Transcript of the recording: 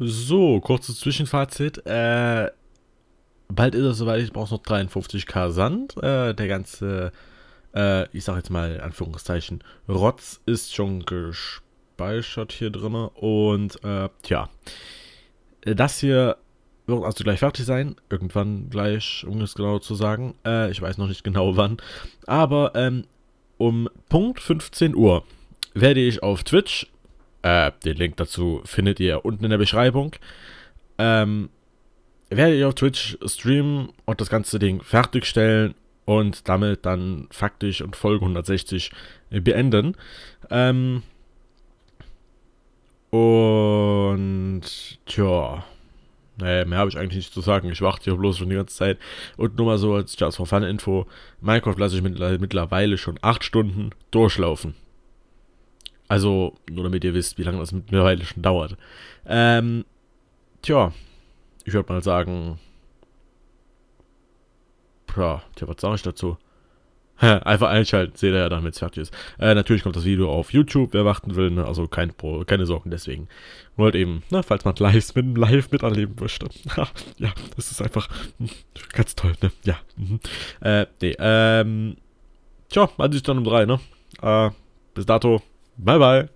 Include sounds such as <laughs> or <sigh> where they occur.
So, kurzes Zwischenfazit. Äh, bald ist es soweit, ich brauche noch 53k Sand. Äh, der ganze, äh, ich sag jetzt mal in Anführungszeichen, Rotz ist schon gespeichert hier drin. Und äh, tja, das hier wird also gleich fertig sein. Irgendwann gleich, um es genau zu sagen. Äh, ich weiß noch nicht genau wann. Aber ähm, um Punkt 15 Uhr werde ich auf Twitch äh, den Link dazu findet ihr unten in der Beschreibung. Ähm, werde ich auf Twitch streamen und das ganze Ding fertigstellen und damit dann faktisch und Folge 160 äh, beenden. Ähm, und tja, naja, mehr habe ich eigentlich nicht zu sagen. Ich warte hier bloß schon die ganze Zeit. Und nur mal so als Just for Fun Info: Minecraft lasse ich mittlerweile schon 8 Stunden durchlaufen. Also, nur damit ihr wisst, wie lange das mittlerweile schon dauert. Ähm, tja, ich würde mal sagen. Tja, tja, was sage ich dazu? <laughs> Einfach einschalten, seht ihr ja dann, wenn es fertig ist. Äh, natürlich kommt das Video auf YouTube, wer warten will, ne? also kein Pro, keine Sorgen deswegen. Nur halt eben, ne? falls man live mit, live miterleben möchte. <laughs> ja, das ist einfach hm, ganz toll, ne? Ja. Mhm. Äh, nee, ähm, tja, man sieht sich dann um drei, ne? Äh, bis dato. Bye bye.